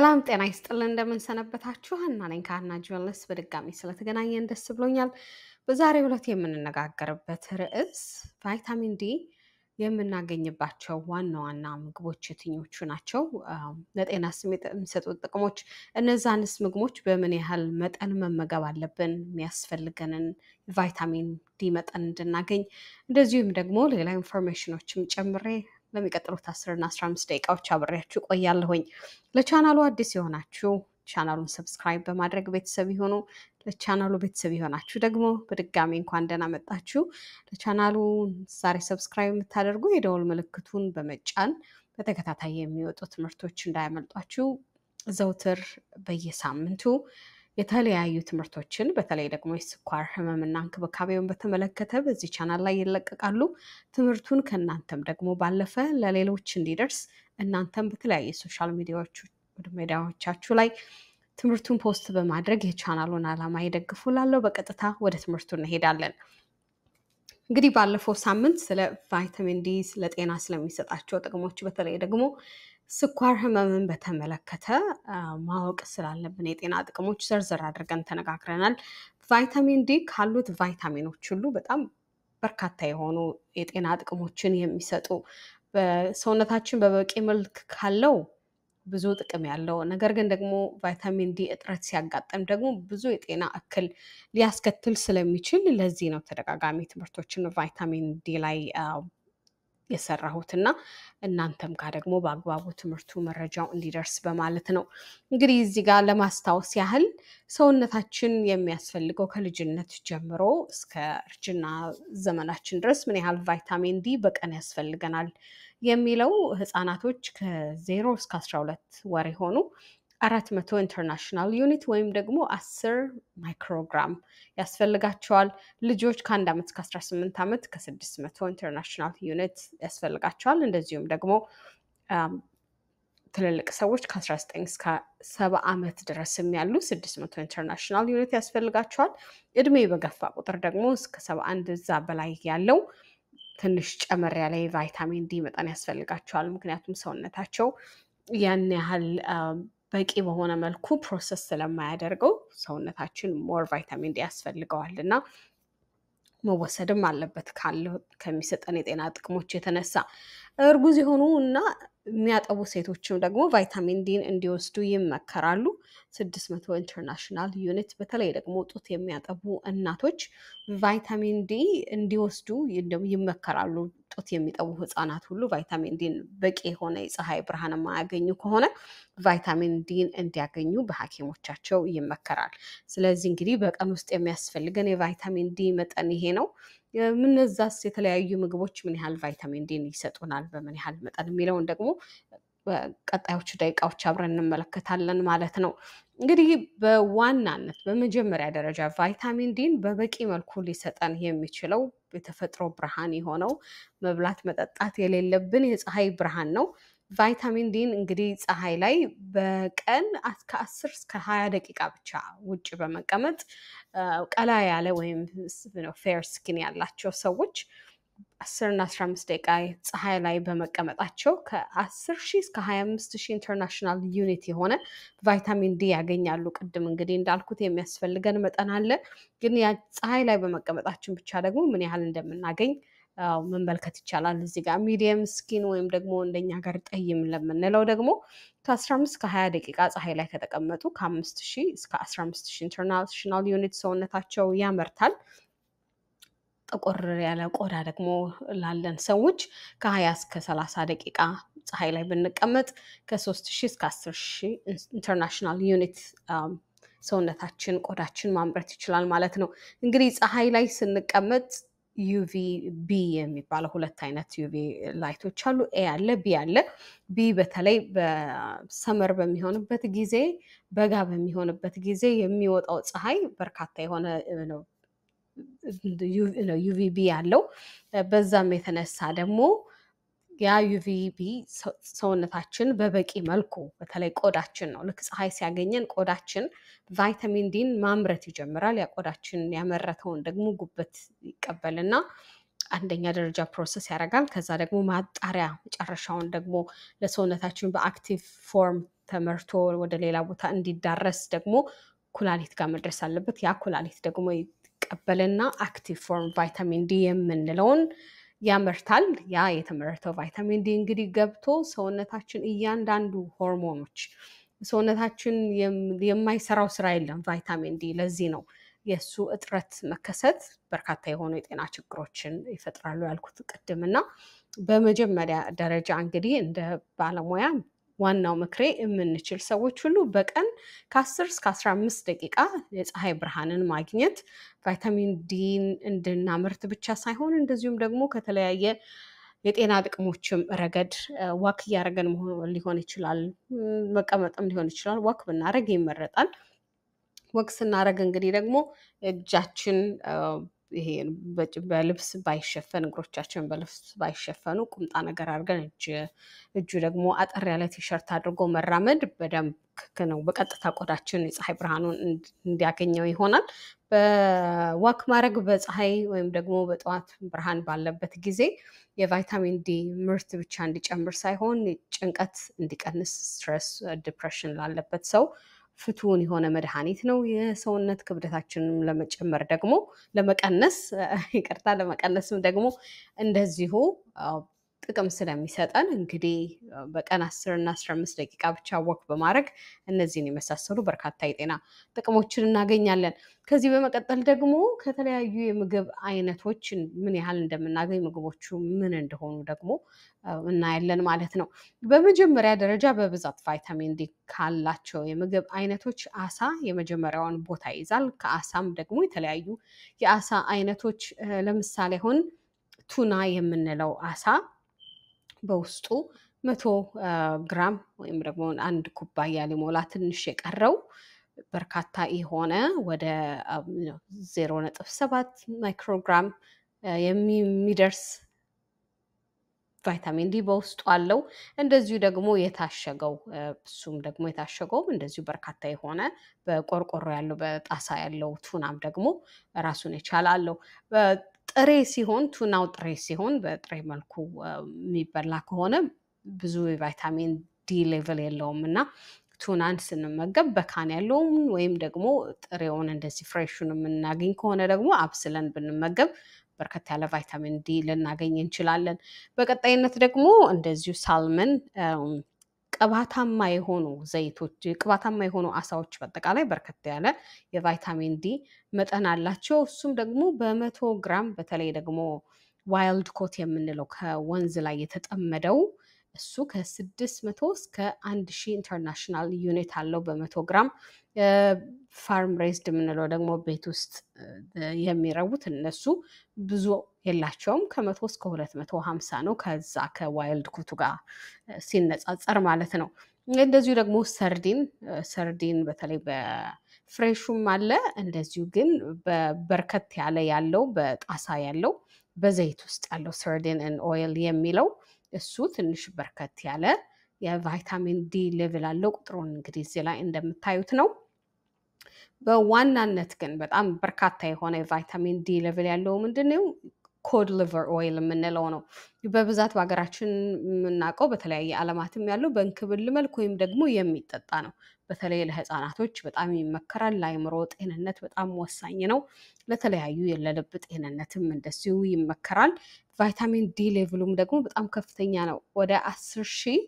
ሰላም ጤና ይስጥልን። እንደምንሰነበታችሁ እና ነኝ ከሀና በድጋሚ ስለተገናኘን ደስ ብሎኛል። በዛሬው ዕለት የምንነጋገርበት ርዕስ ቫይታሚን ዲ የምናገኝባቸው ዋና ዋና ምግቦች የትኞቹ ናቸው? ለጤና ስሜት የሚሰጡት ጥቅሞች፣ እነዛንስ ምግቦች በምን ያህል መጠን መመገብ አለብን? የሚያስፈልገንን ቫይታሚን ዲ መጠን እንድናገኝ፣ እንደዚሁም ደግሞ ሌላ ኢንፎርሜሽኖችም ጨምሬ ለሚቀጥሉት አስርና አስራ አምስት ደቂቃዎች አብሬያችሁ ቆያለሁኝ። ለቻናሉ አዲስ የሆናችሁ ቻናሉን ሰብስክራይብ በማድረግ ቤተሰብ የሆኑ ለቻናሉ ቤተሰብ የሆናችሁ ደግሞ በድጋሚ እንኳን ደህና መጣችሁ። ለቻናሉ ዛሬ ሰብስክራይብ የምታደርጉ የደወል ምልክቱን በመጫን በተከታታይ የሚወጡ ትምህርቶች እንዳያመልጧችሁ ዘውትር በየሳምንቱ የተለያዩ ትምህርቶችን በተለይ ደግሞ የስኳር ህመምና እንክብካቤውን በተመለከተ በዚህ ቻናል ላይ ይለቀቃሉ። ትምህርቱን ከእናንተም ደግሞ ባለፈ ለሌሎች እንዲደርስ እናንተም በተለያየ ሶሻል ሚዲያዎቻችሁ ላይ ትምህርቱን ፖስት በማድረግ የቻናሉን ዓላማ ይደግፉ። ላለው በቀጥታ ወደ ትምህርቱ እንሄዳለን። እንግዲህ ባለፈው ሳምንት ስለ ቫይታሚን ዲ ለጤና ስለሚሰጣቸው ጥቅሞች በተለይ ደግሞ ስኳር ህመምን በተመለከተ ማወቅ ስላለብን የጤና ጥቅሞች ዘርዘር አድርገን ተነጋግረናል። ቫይታሚን ዲ ካሉት ቫይታሚኖች ሁሉ በጣም በርካታ የሆኑ የጤና ጥቅሞችን የሚሰጡ በሰውነታችን በበቂ መልክ ካለው ብዙ ጥቅም ያለው ነገር ግን ደግሞ ቫይታሚን ዲ እጥረት ሲያጋጥም ደግሞ ብዙ የጤና እክል ሊያስከትል ስለሚችል ለዚህ ነው ተደጋጋሚ ትምህርቶችን ቫይታሚን ዲ ላይ የሰራሁትና እናንተም ጋር ደግሞ በአግባቡ ትምህርቱ መረጃው እንዲደርስ በማለት ነው። እንግዲህ እዚህ ጋር ለማስታወስ ያህል ሰውነታችን የሚያስፈልገው ከልጅነት ጀምሮ እስከ እርጅና ዘመናችን ድረስ ምን ያህል ቫይታሚን ዲ በቀን ያስፈልገናል የሚለው ህፃናቶች ከዜሮ እስከ አስራ ሁለት ወር የሆኑ አራት መቶ ኢንተርናሽናል ዩኒት ወይም ደግሞ አስር ማይክሮግራም ያስፈልጋቸዋል። ልጆች ከአንድ ዓመት እስከ 18 ዓመት ከስድስት መቶ ኢንተርናሽናል ዩኒት ያስፈልጋቸዋል። እንደዚሁም ደግሞ ትልልቅ ሰዎች ከ19 እስከ ሰባ ዓመት ድረስም ያሉ 600 ኢንተርናሽናል ዩኒት ያስፈልጋቸዋል። እድሜ በገፋ ቁጥር ደግሞ እስከ 71 እዛ በላይ ያለው ትንሽ ጨመር ያለ ቫይታሚን ዲ መጠን ያስፈልጋቸዋል። ምክንያቱም ሰውነታቸው ያን ያህል በቂ በሆነ መልኩ ፕሮሰስ ስለማያደርገው ሰውነታችን ሞር ቫይታሚን ዲ ያስፈልገዋል እና መወሰድም አለበት ካለው ከሚሰጠን የጤና ጥቅሞች የተነሳ እርጉዝ የሆኑ እና የሚያጠቡ ሴቶችም ደግሞ ቫይታሚን ዲን እንዲወስዱ ይመከራሉ። መቶ ኢንተርናሽናል ዩኒት በተለይ ደግሞ ጡት የሚያጠቡ እናቶች ቫይታሚን ዲ እንዲወስዱ ይመከራሉ። ጡት የሚጠቡ ህጻናት ሁሉ ቫይታሚን ዲን በቂ የሆነ የፀሐይ ብርሃን የማያገኙ ከሆነ ቫይታሚን ዲን እንዲያገኙ በሐኪሞቻቸው ይመከራል። ስለዚህ እንግዲህ በቀን ውስጥ የሚያስፈልገን የቫይታሚን ዲ መጠን ይሄ ነው። ምንዛስ የተለያዩ ምግቦች ምን ያህል ቫይታሚን ዲን ይሰጡናል፣ በምን ያህል መጠን የሚለውን ደግሞ በቀጣዮቹ ደቂቃዎች አብረን እንመለከታለን ማለት ነው። እንግዲህ በዋናነት በመጀመሪያ ደረጃ ቫይታሚን ዲን በበቂ መልኩ ሊሰጠን የሚችለው የተፈጥሮ ብርሃን የሆነው መብላት መጠጣት የሌለብን የፀሐይ ብርሃን ነው። ቫይታሚን ዲን እንግዲህ ፀሐይ ላይ በቀን ከአስር እስከ ሀያ ደቂቃ ብቻ ውጭ በመቀመጥ ቀላ ያለ ወይም ፌር ስኪን ያላቸው ሰዎች አስር እና አስራ አምስት ደቂቃ ፀሐይ ላይ በመቀመጣቸው ከአስር ሺህ እስከ ሀያ አምስት ሺህ ኢንተርናሽናል ዩኒት የሆነ ቫይታሚን ዲ ያገኛሉ። ቅድም እንግዲህ እንዳልኩት የሚያስፈልገን መጠን አለ። ግን ፀሐይ ላይ በመቀመጣችን ብቻ ደግሞ ምን ያህል እንደምናገኝ መመልከት ይቻላል። እዚህ ጋር ሚዲየም ስኪን ወይም ደግሞ እንደኛ ጋር ጠይም ለምንለው ደግሞ ከ15 እስከ 20 ደቂቃ ፀሐይ ላይ ከተቀመጡ ከ5000 እስከ 15000 ኢንተርናሽናል ዩኒት ሰውነታቸው ያመርታል። ጥቁር ያለ ቆዳ ደግሞ ላለን ሰዎች ከ20 እስከ 30 ደቂቃ ፀሐይ ላይ ብንቀመጥ ከ3000 እስከ 10000 ኢንተርናሽናል ዩኒት ሰውነታችን ቆዳችን ማምረት ይችላል ማለት ነው። እንግዲህ ፀሐይ ላይ ስንቀመጥ ዩቪ ቢ የሚባለው ሁለት አይነት ዩቪ ላይቶች አሉ። ኤ አለ፣ ቢ አለ። ቢ በተለይ በሰመር በሚሆንበት ጊዜ፣ በጋ በሚሆንበት ጊዜ የሚወጣው ፀሐይ በርካታ የሆነ ዩቪ ቢ አለው። በዛም የተነሳ ደግሞ ያ ዩቪቢ ሰውነታችን በበቂ መልኩ በተለይ ቆዳችን ነው። ልክ ፀሐይ ሲያገኘን ቆዳችን ቫይታሚን ዲን ማምረት ይጀምራል። ያ ቆዳችን ያመረተውን ደግሞ ጉበት ይቀበልና አንደኛ ደረጃ ፕሮሰስ ያደርጋል። ከዛ ደግሞ ማጣሪያ መጨረሻውን ደግሞ ለሰውነታችን በአክቲቭ ፎርም ተመርቶ ወደ ሌላ ቦታ እንዲዳረስ ደግሞ ኩላሊት ጋር መድረስ አለበት። ያ ኩላሊት ደግሞ ይቀበልና አክቲቭ ፎርም ቫይታሚን ዲ የምንለውን ያመርታል። ያ የተመረተው ቫይታሚን ዲ እንግዲህ ገብቶ ሰውነታችን እያንዳንዱ ሆርሞኖች ሰውነታችን የማይሰራው ስራ የለም ቫይታሚን ዲ። ለዚህ ነው የእሱ እጥረት መከሰት በርካታ የሆኑ የጤና ችግሮችን ይፈጥራሉ ያልኩት ቅድም እና በመጀመሪያ ደረጃ እንግዲህ እንደ ባለሙያ ዋናው ምክሬ የምንችል ሰዎች ሁሉ በቀን ከ10 እስከ 15 ደቂቃ የፀሐይ ብርሃንን ማግኘት ቫይታሚን ዲን እንድናመርት ብቻ ሳይሆን እንደዚሁም ደግሞ ከተለያየ የጤና ጥቅሞችም ረገድ ዋክ እያደረገን ሊሆን ይችላል፣ መቀመጥም ሊሆን ይችላል። ዋክ ብናደረግ ይመረጣል። ወቅ ስናደረግ እንግዲህ ደግሞ እጃችን በልብስ ባይሸፈን እግሮቻችን በልብስ ባይሸፈኑ ቁምጣ ነገር አድርገን እጅ እጁ ደግሞ አጠር ያለ ቲሸርት አድርጎ መራመድ በደንብ ነው። በቀጥታ ቆዳችን የፀሐይ ብርሃኑን እንዲያገኘው ይሆናል። በዋክ ማድረግ በፀሐይ ወይም ደግሞ በጠዋት ብርሃን ባለበት ጊዜ የቫይታሚን ዲ ምርት ብቻ እንዲጨምር ሳይሆን ጭንቀት እንዲቀንስ፣ ስትረስ ዲፕሬሽን ላለበት ሰው ፍቱን የሆነ መድኃኒት ነው። የሰውነት ክብደታችንም ለመጨመር ደግሞ ለመቀነስ ይቅርታ፣ ለመቀነስም ደግሞ እንደዚሁ ጥቅም ስለሚሰጠን እንግዲህ በቀን አስር እና አስራ አምስት ደቂቃ ብቻ ወክ በማድረግ እነዚህን የመሳሰሉ በርካታ የጤና ጥቅሞችን እናገኛለን። ከዚህ በመቀጠል ደግሞ ከተለያዩ የምግብ አይነቶች ምን ያህል እንደምናገኝ ምግቦቹ ምን እንደሆኑ ደግሞ እናያለን ማለት ነው። በመጀመሪያ ደረጃ በብዛት ቫይታሚን ዲ ካላቸው የምግብ አይነቶች አሳ የመጀመሪያውን ቦታ ይይዛል። ከአሳም ደግሞ የተለያዩ የአሳ አይነቶች ለምሳሌ አሁን ቱና የምንለው አሳ በውስጡ መቶ ግራም ወይም ደግሞ አንድ ኩባያ ሊሞላ ትንሽ የቀረው በርካታ የሆነ ወደ ዜሮ ነጥብ ሰባት ማይክሮግራም የሚደርስ ቫይታሚን ዲ በውስጡ አለው። እንደዚሁ ደግሞ የታሸገው እሱም ደግሞ የታሸገውም እንደዚሁ በርካታ የሆነ በቆርቆሮ ያለው በጣሳ ያለው ቱናም ደግሞ ራሱን የቻለ አለው። ጥሬ ሲሆን ቱናው ጥሬ ሲሆን በጥሬ መልኩ የሚበላ ከሆነ ብዙ የቫይታሚን ዲ ሌቭል የለውም እና ቱናን ስንመገብ በካን ያለውን ወይም ደግሞ ጥሬውን እንደዚህ ፍሬሹን የምናገኝ ከሆነ ደግሞ አብስለን ብንመገብ በርከት ያለ ቫይታሚን ዲ ልናገኝ እንችላለን። በቀጣይነት ደግሞ እንደዚሁ ሳልመን ቅባታማ የሆኑ ዘይቶች፣ ቅባታማ የሆኑ አሳዎች በአጠቃላይ በርከት ያለ የቫይታሚን ዲ መጠን አላቸው። እሱም ደግሞ በመቶ ግራም በተለይ ደግሞ ዋይልድ ኮት የምንለው ከወንዝ ላይ የተጠመደው እሱ ከስድስት መቶ እስከ አንድ ሺህ ኢንተርናሽናል ዩኒት አለው በመቶ ግራም። ፋርም ሬዝድ የምንለው ደግሞ ቤት ውስጥ የሚረቡት እነሱ ብዙ የላቸውም። ከመቶ እስከ ሁለት መቶ ሀምሳ ነው ከዛ ከዋይልድ ኩቱ ጋር ሲነጻጸር ማለት ነው። እንደዚሁ ደግሞ ሰርዲን ሰርዲን በተለይ በፍሬሹም አለ። እንደዚሁ ግን በበርከት ያለ ያለው በጣሳ ያለው በዘይት ውስጥ ያለው ሰርዲን ሰርዲንን ኦይል የሚለው እሱ ትንሽ በርከት ያለ የቫይታሚን ዲ ሌቭል አለው። ቁጥሩን እንግዲህ እዚህ ላይ እንደምታዩት ነው። በዋናነት ግን በጣም በርካታ የሆነ የቫይታሚን ዲ ሌቭል ያለው ምንድን ነው? ኮድ ሊቨር ኦይል የምንለው ነው። በብዛት በሀገራችን የምናውቀው በተለያየ ዓለማትም ያለው በእንክብል መልክ ወይም ደግሞ የሚጠጣ ነው። በተለይ ለህፃናቶች በጣም ይመከራል። ለአይምሮ ጤንነት በጣም ወሳኝ ነው። ለተለያዩ የለልብ ጤንነትም እንደዚሁ ይመከራል። ቫይታሚን ዲ ሌቭሉም ደግሞ በጣም ከፍተኛ ነው። ወደ አስር ሺህ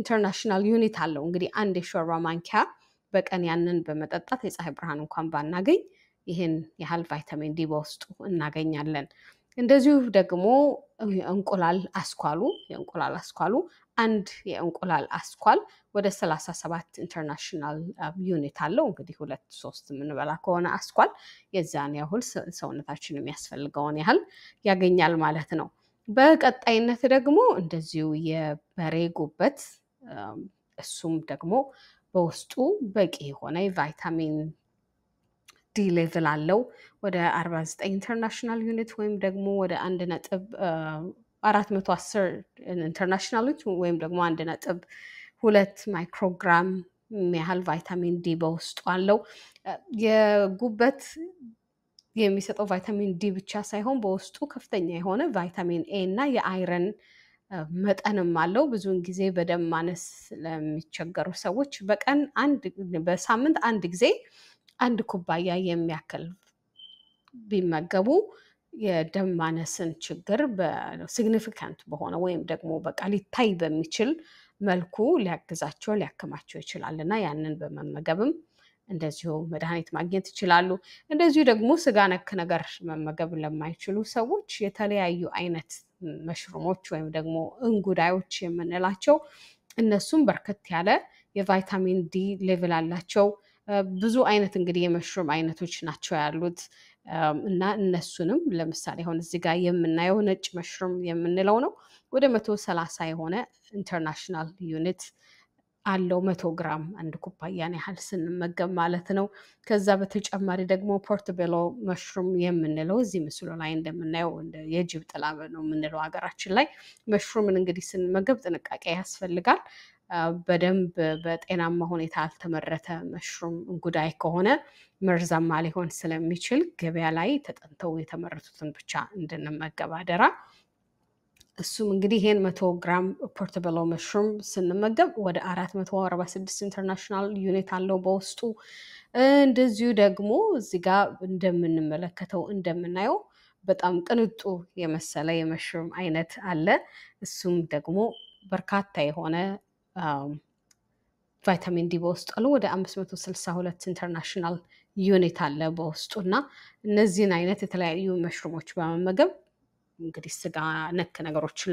ኢንተርናሽናል ዩኒት አለው። እንግዲህ አንድ የሾርባ ማንኪያ በቀን ያንን በመጠጣት የፀሐይ ብርሃን እንኳን ባናገኝ ይህን ያህል ቫይታሚን ዲ በውስጡ እናገኛለን። እንደዚሁ ደግሞ የእንቁላል አስኳሉ የእንቁላል አስኳሉ አንድ የእንቁላል አስኳል ወደ ሰላሳ ሰባት ኢንተርናሽናል ዩኒት አለው። እንግዲህ ሁለት ሶስት የምንበላ ከሆነ አስኳል የዛን ያሁል ሰውነታችን የሚያስፈልገውን ያህል ያገኛል ማለት ነው። በቀጣይነት ደግሞ እንደዚሁ የበሬ ጉበት እሱም ደግሞ በውስጡ በቂ የሆነ ቫይታሚን ። ዲ ሌቭል አለው ወደ 49 ኢንተርናሽናል ዩኒት ወይም ደግሞ ወደ አንድ ነጥብ 410 መቶ አስር ኢንተርናሽናሎች ወይም ደግሞ አንድ ነጥብ ሁለት ማይክሮግራም ያህል ቫይታሚን ዲ በውስጡ አለው። የጉበት የሚሰጠው ቫይታሚን ዲ ብቻ ሳይሆን በውስጡ ከፍተኛ የሆነ ቫይታሚን ኤ እና የአይረን መጠንም አለው። ብዙውን ጊዜ በደም ማነስ ለሚቸገሩ ሰዎች በቀን አንድ በሳምንት አንድ ጊዜ አንድ ኩባያ የሚያክል ቢመገቡ የደም ማነስን ችግር ሲግኒፊካንት በሆነ ወይም ደግሞ በቃ ሊታይ በሚችል መልኩ ሊያግዛቸው ሊያክማቸው ይችላል እና ያንን በመመገብም እንደዚሁ መድኃኒት ማግኘት ይችላሉ። እንደዚሁ ደግሞ ስጋ ነክ ነገር መመገብ ለማይችሉ ሰዎች የተለያዩ አይነት መሽሩሞች ወይም ደግሞ እንጉዳዮች የምንላቸው እነሱም በርከት ያለ የቫይታሚን ዲ ሌቭል አላቸው። ብዙ አይነት እንግዲህ የመሽሩም አይነቶች ናቸው ያሉት እና እነሱንም ለምሳሌ አሁን እዚህ ጋር የምናየው ነጭ መሽሩም የምንለው ነው። ወደ መቶ ሰላሳ የሆነ ኢንተርናሽናል ዩኒት አለው መቶ ግራም አንድ ኩባያን ያህል ስንመገብ ማለት ነው። ከዛ በተጨማሪ ደግሞ ፖርትቤሎ መሽሩም የምንለው እዚህ ምስሉ ላይ እንደምናየው የጅብ ጥላ ነው የምንለው ሀገራችን ላይ መሽሩምን እንግዲህ ስንመገብ ጥንቃቄ ያስፈልጋል። በደንብ በጤናማ ሁኔታ አልተመረተ መሽሩም ጉዳይ ከሆነ መርዛማ ሊሆን ስለሚችል ገበያ ላይ ተጠንተው የተመረቱትን ብቻ እንድንመገብ አደራ። እሱም እንግዲህ ይህን መቶ ግራም ፖርትበሎ መሽሩም ስንመገብ ወደ አራት መቶ አርባ ስድስት ኢንተርናሽናል ዩኒት አለው በውስጡ። እንደዚሁ ደግሞ እዚህ ጋር እንደምንመለከተው እንደምናየው በጣም ቅንጡ የመሰለ የመሽሩም አይነት አለ። እሱም ደግሞ በርካታ የሆነ Um, ቫይታሚን ዲ በውስጡ አሉ። ወደ 562 ኢንተርናሽናል ዩኒት አለ በውስጡ እና እነዚህን አይነት የተለያዩ መሽሮሞች በመመገብ እንግዲህ ስጋ ነክ ነገሮችን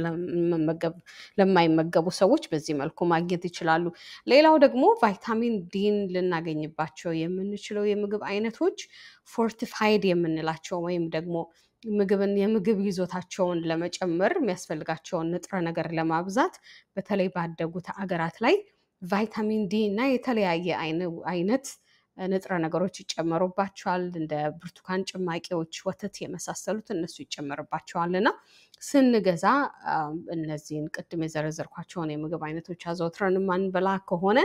ለማይመገቡ ሰዎች በዚህ መልኩ ማግኘት ይችላሉ። ሌላው ደግሞ ቫይታሚን ዲን ልናገኝባቸው የምንችለው የምግብ አይነቶች ፎርቲፋይድ የምንላቸው ወይም ደግሞ ምግብን የምግብ ይዞታቸውን ለመጨመር የሚያስፈልጋቸውን ንጥረ ነገር ለማብዛት በተለይ ባደጉት አገራት ላይ ቫይታሚን ዲ እና የተለያየ አይነት ንጥረ ነገሮች ይጨመሩባቸዋል። እንደ ብርቱካን ጭማቂዎች፣ ወተት የመሳሰሉት እነሱ ይጨመርባቸዋል እና ስንገዛ እነዚህን ቅድም የዘረዘርኳቸውን የምግብ አይነቶች አዘውትረን ማንበላ ከሆነ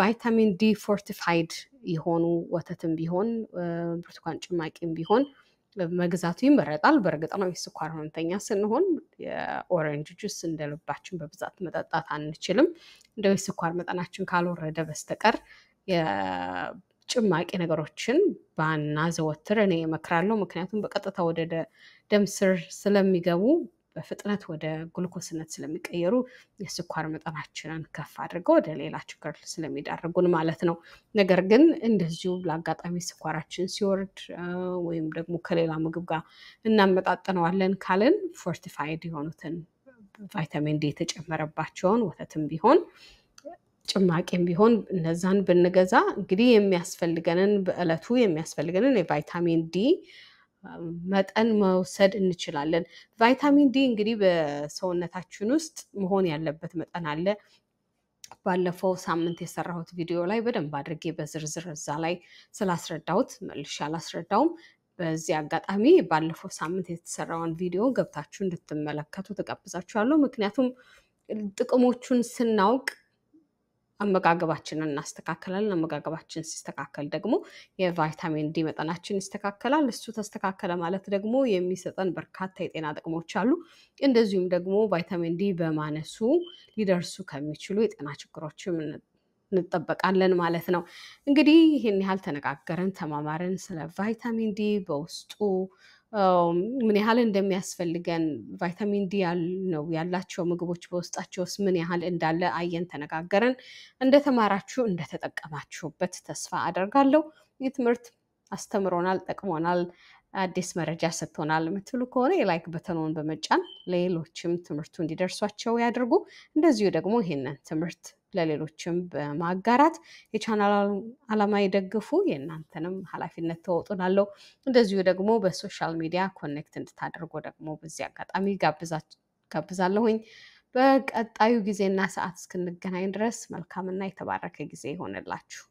ቫይታሚን ዲ ፎርቲፋይድ የሆኑ ወተትም ቢሆን ብርቱካን ጭማቂም ቢሆን መግዛቱ ይመረጣል። በእርግጥ ነው የስኳር ህመምተኛ ስንሆን የኦሬንጅ ጁስ እንደልባችን በብዛት መጠጣት አንችልም። እንደው የስኳር መጠናችን ካልወረደ በስተቀር ጭማቂ ነገሮችን ባናዘወትር እኔ እመክራለሁ። ምክንያቱም በቀጥታ ወደ ደም ስር ስለሚገቡ በፍጥነት ወደ ግሉኮስነት ስለሚቀየሩ የስኳር መጠናችንን ከፍ አድርገው ወደ ሌላ ችግር ስለሚዳርጉን ማለት ነው። ነገር ግን እንደዚሁ ለአጋጣሚ ስኳራችን ሲወርድ ወይም ደግሞ ከሌላ ምግብ ጋር እናመጣጥነዋለን ካልን ፎርቲፋይድ የሆኑትን ቫይታሚን ዲ የተጨመረባቸውን ወተትም ቢሆን ጭማቂም ቢሆን እነዛን ብንገዛ እንግዲህ የሚያስፈልገንን በእለቱ የሚያስፈልገንን የቫይታሚን ዲ መጠን መውሰድ እንችላለን። ቫይታሚን ዲ እንግዲህ በሰውነታችን ውስጥ መሆን ያለበት መጠን አለ። ባለፈው ሳምንት የሰራሁት ቪዲዮ ላይ በደንብ አድርጌ በዝርዝር እዛ ላይ ስላስረዳሁት መልሼ አላስረዳውም። በዚህ አጋጣሚ ባለፈው ሳምንት የተሰራውን ቪዲዮ ገብታችሁ እንድትመለከቱ ተጋብዛችኋለሁ። ምክንያቱም ጥቅሞቹን ስናውቅ አመጋገባችንን እናስተካከላለን። አመጋገባችን ሲስተካከል ደግሞ የቫይታሚን ዲ መጠናችን ይስተካከላል። እሱ ተስተካከለ ማለት ደግሞ የሚሰጠን በርካታ የጤና ጥቅሞች አሉ። እንደዚሁም ደግሞ ቫይታሚን ዲ በማነሱ ሊደርሱ ከሚችሉ የጤና ችግሮችም እንጠበቃለን ማለት ነው። እንግዲህ ይህን ያህል ተነጋገርን፣ ተማማርን ስለ ቫይታሚን ዲ በውስጡ ምን ያህል እንደሚያስፈልገን ቫይታሚን ዲ ነው ያላቸው ምግቦች በውስጣቸውስ ምን ያህል እንዳለ አየን፣ ተነጋገርን። እንደተማራችሁ እንደተጠቀማችሁበት ተስፋ አደርጋለሁ። ይህ ትምህርት አስተምሮናል፣ ጠቅሞናል፣ አዲስ መረጃ ሰጥቶናል የምትሉ ከሆነ የላይክ በተኖን በመጫን ለሌሎችም ትምህርቱ እንዲደርሷቸው ያደርጉ እንደዚሁ ደግሞ ይህንን ትምህርት ለሌሎችም በማጋራት የቻናል ዓላማ የደግፉ የእናንተንም ኃላፊነት ተወጡናለው። እንደዚሁ ደግሞ በሶሻል ሚዲያ ኮኔክት እንድታደርጎ ደግሞ በዚህ አጋጣሚ ጋብዛለሁኝ። በቀጣዩ ጊዜና ሰዓት እስክንገናኝ ድረስ መልካምና የተባረከ ጊዜ ይሆንላችሁ።